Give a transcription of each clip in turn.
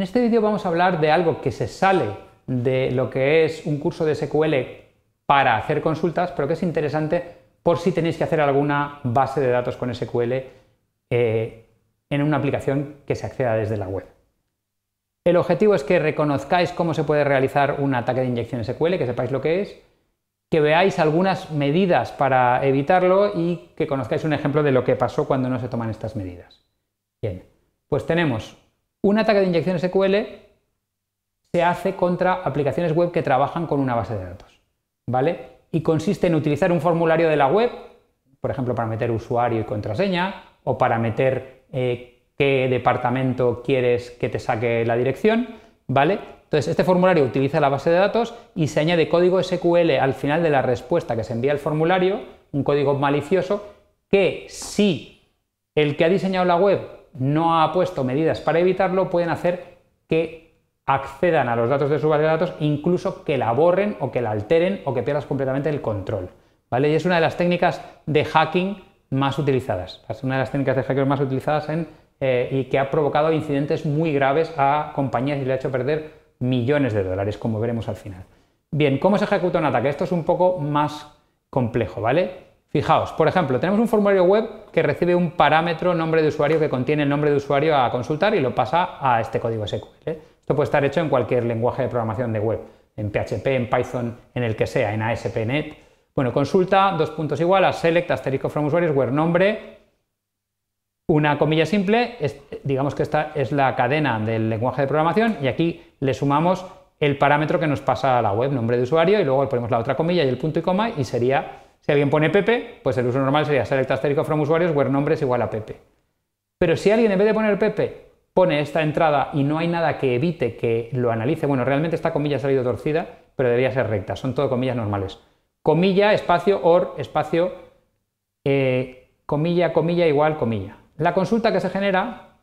En este vídeo vamos a hablar de algo que se sale de lo que es un curso de SQL para hacer consultas, pero que es interesante por si tenéis que hacer alguna base de datos con SQL eh, en una aplicación que se acceda desde la web. El objetivo es que reconozcáis cómo se puede realizar un ataque de inyección SQL, que sepáis lo que es, que veáis algunas medidas para evitarlo y que conozcáis un ejemplo de lo que pasó cuando no se toman estas medidas. Bien, pues tenemos un ataque de inyección SQL se hace contra aplicaciones web que trabajan con una base de datos, ¿vale? Y consiste en utilizar un formulario de la web, por ejemplo, para meter usuario y contraseña, o para meter eh, qué departamento quieres que te saque la dirección, ¿vale? Entonces, este formulario utiliza la base de datos y se añade código SQL al final de la respuesta que se envía al formulario, un código malicioso, que si el que ha diseñado la web no ha puesto medidas para evitarlo, pueden hacer que accedan a los datos de su base de datos, incluso que la borren o que la alteren o que pierdas completamente el control. ¿vale? Y es una de las técnicas de hacking más utilizadas. Es una de las técnicas de hacking más utilizadas eh, y que ha provocado incidentes muy graves a compañías y le ha hecho perder millones de dólares, como veremos al final. Bien, ¿cómo se ejecuta un ataque? Esto es un poco más complejo, ¿vale? Fijaos, por ejemplo, tenemos un formulario web que recibe un parámetro nombre de usuario que contiene el nombre de usuario a consultar y lo pasa a este código SQL. ¿eh? Esto puede estar hecho en cualquier lenguaje de programación de web, en PHP, en Python, en el que sea, en ASP.NET. Bueno, consulta, dos puntos igual, a select asterisco from usuarios, where nombre, una comilla simple, digamos que esta es la cadena del lenguaje de programación y aquí le sumamos el parámetro que nos pasa a la web, nombre de usuario, y luego le ponemos la otra comilla y el punto y coma y sería si alguien pone Pepe, pues el uso normal sería select asterisco from usuarios where nombre es igual a Pepe. Pero si alguien en vez de poner Pepe pone esta entrada y no hay nada que evite que lo analice, bueno, realmente esta comilla ha salido torcida, pero debería ser recta, son todo comillas normales. Comilla, espacio, or, espacio, eh, comilla, comilla, igual, comilla. La consulta que se genera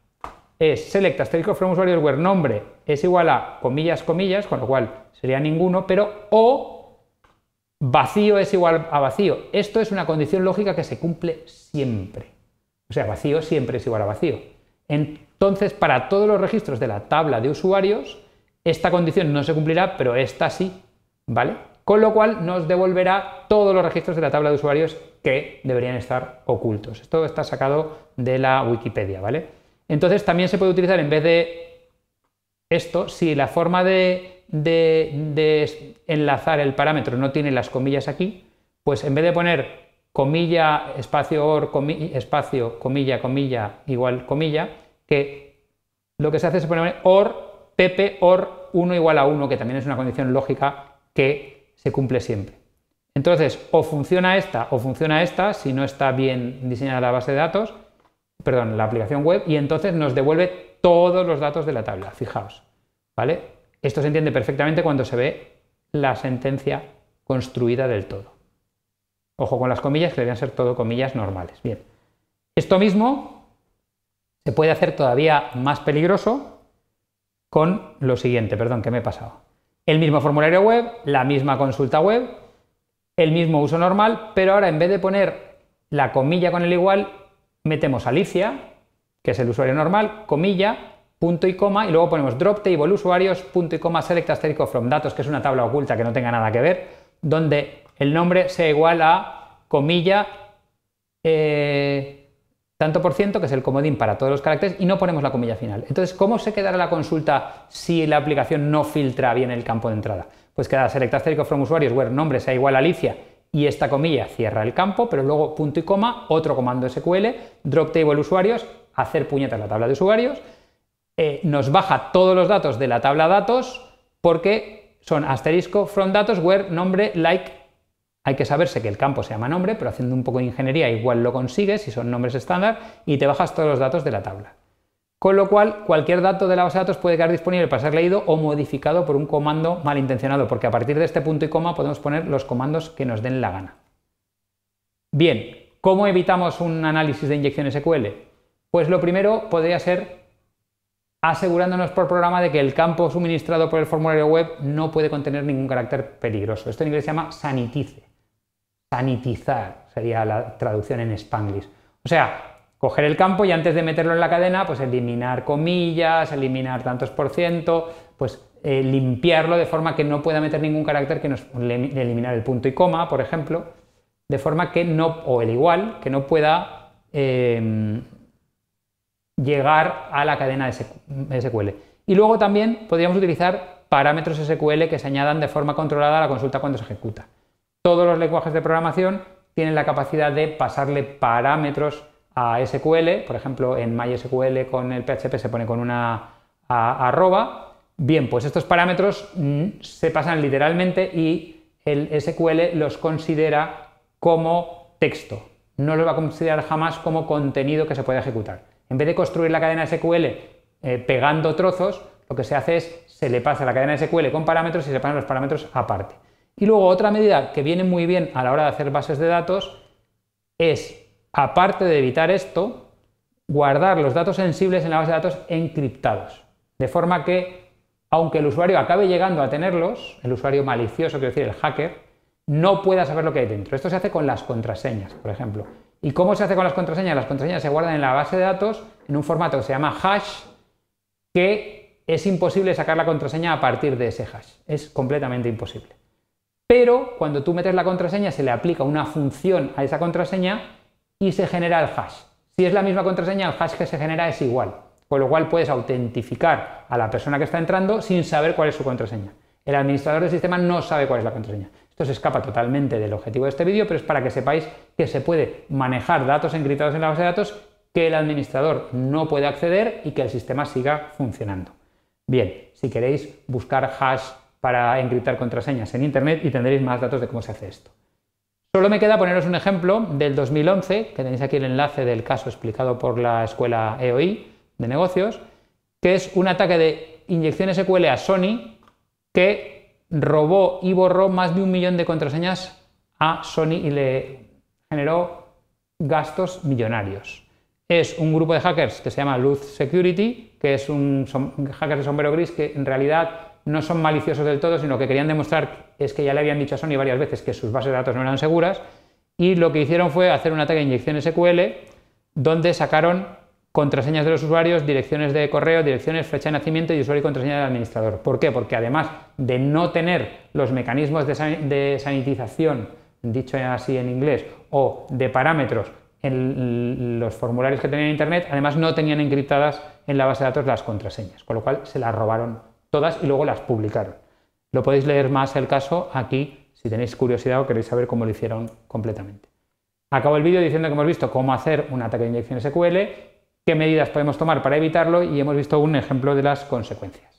es select asterisco from usuarios where nombre es igual a comillas, comillas, con lo cual sería ninguno, pero o Vacío es igual a vacío. Esto es una condición lógica que se cumple siempre. O sea, vacío siempre es igual a vacío. Entonces, para todos los registros de la tabla de usuarios, esta condición no se cumplirá, pero esta sí, ¿vale? Con lo cual nos devolverá todos los registros de la tabla de usuarios que deberían estar ocultos. Esto está sacado de la Wikipedia, ¿vale? Entonces también se puede utilizar en vez de esto, si la forma de de, enlazar el parámetro no tiene las comillas aquí, pues en vez de poner comilla, espacio, or, espacio, comilla, comilla, igual, comilla, que lo que se hace es poner or, pp, or, 1 igual a 1, que también es una condición lógica que se cumple siempre. Entonces, o funciona esta o funciona esta, si no está bien diseñada la base de datos, perdón, la aplicación web, y entonces nos devuelve todos los datos de la tabla, fijaos, ¿vale? Esto se entiende perfectamente cuando se ve la sentencia construida del todo. Ojo con las comillas, que deberían ser todo comillas normales. Bien. Esto mismo se puede hacer todavía más peligroso con lo siguiente, perdón, que me he pasado. El mismo formulario web, la misma consulta web, el mismo uso normal, pero ahora en vez de poner la comilla con el igual, metemos Alicia, que es el usuario normal, comilla, punto y coma, y luego ponemos drop table usuarios, punto y coma, select asterisco from datos, que es una tabla oculta que no tenga nada que ver, donde el nombre sea igual a comilla eh, tanto por ciento, que es el comodín para todos los caracteres, y no ponemos la comilla final. Entonces, ¿cómo se quedará la consulta si la aplicación no filtra bien el campo de entrada? Pues queda select asterisco from usuarios, where nombre sea igual a Alicia, y esta comilla cierra el campo, pero luego punto y coma, otro comando SQL, drop table usuarios, hacer puñetas la tabla de usuarios, eh, nos baja todos los datos de la tabla datos porque son asterisco from datos where nombre like hay que saberse que el campo se llama nombre, pero haciendo un poco de ingeniería igual lo consigues si son nombres estándar y te bajas todos los datos de la tabla. Con lo cual, cualquier dato de la base de datos puede quedar disponible para ser leído o modificado por un comando malintencionado, porque a partir de este punto y coma podemos poner los comandos que nos den la gana. Bien, ¿cómo evitamos un análisis de inyección SQL? Pues lo primero podría ser asegurándonos por programa de que el campo suministrado por el formulario web no puede contener ningún carácter peligroso. Esto en inglés se llama sanitice. Sanitizar sería la traducción en spanglish. O sea, coger el campo y antes de meterlo en la cadena, pues eliminar comillas, eliminar tantos por ciento, pues eh, limpiarlo de forma que no pueda meter ningún carácter que nos eliminar el punto y coma, por ejemplo, de forma que no, o el igual, que no pueda em, llegar a la cadena SQL. Y luego también podríamos utilizar parámetros SQL que se añadan de forma controlada a la consulta cuando se ejecuta. Todos los lenguajes de programación tienen la capacidad de pasarle parámetros a SQL, por ejemplo, en MySQL con el PHP se pone con una arroba. Bien, pues estos parámetros mm, se pasan literalmente y el SQL los considera como texto, no los va a considerar jamás como contenido que se puede ejecutar. En vez de construir la cadena SQL eh, pegando trozos, lo que se hace es se le pasa la cadena SQL con parámetros y se pasan los parámetros aparte. Y luego otra medida que viene muy bien a la hora de hacer bases de datos es, aparte de evitar esto, guardar los datos sensibles en la base de datos encriptados. De forma que, aunque el usuario acabe llegando a tenerlos, el usuario malicioso, quiero decir, el hacker, no pueda saber lo que hay dentro. Esto se hace con las contraseñas, por ejemplo. ¿Y cómo se hace con las contraseñas? Las contraseñas se guardan en la base de datos en un formato que se llama hash, que es imposible sacar la contraseña a partir de ese hash. Es completamente imposible. Pero cuando tú metes la contraseña, se le aplica una función a esa contraseña y se genera el hash. Si es la misma contraseña, el hash que se genera es igual. Con lo cual puedes autentificar a la persona que está entrando sin saber cuál es su contraseña. El administrador del sistema no sabe cuál es la contraseña. Esto se escapa totalmente del objetivo de este vídeo, pero es para que sepáis que se puede manejar datos encriptados en la base de datos que el administrador no puede acceder y que el sistema siga funcionando. Bien, si queréis buscar hash para encriptar contraseñas en Internet y tendréis más datos de cómo se hace esto. Solo me queda poneros un ejemplo del 2011, que tenéis aquí el enlace del caso explicado por la escuela EOI de negocios, que es un ataque de inyección SQL a Sony que robó y borró más de un millón de contraseñas a Sony y le generó gastos millonarios. Es un grupo de hackers que se llama Luz Security, que es un hacker de sombrero gris que en realidad no son maliciosos del todo, sino que querían demostrar es que ya le habían dicho a Sony varias veces que sus bases de datos no eran seguras y lo que hicieron fue hacer un ataque de inyección SQL donde sacaron contraseñas de los usuarios, direcciones de correo, direcciones, fecha de nacimiento y usuario y contraseña del administrador. ¿Por qué? Porque además de no tener los mecanismos de, sanitización, dicho así en inglés, o de parámetros en los formularios que tenían en Internet, además no tenían encriptadas en la base de datos las contraseñas, con lo cual se las robaron todas y luego las publicaron. Lo podéis leer más el caso aquí si tenéis curiosidad o queréis saber cómo lo hicieron completamente. Acabo el vídeo diciendo que hemos visto cómo hacer un ataque de inyección SQL qué medidas podemos tomar para evitarlo y hemos visto un ejemplo de las consecuencias.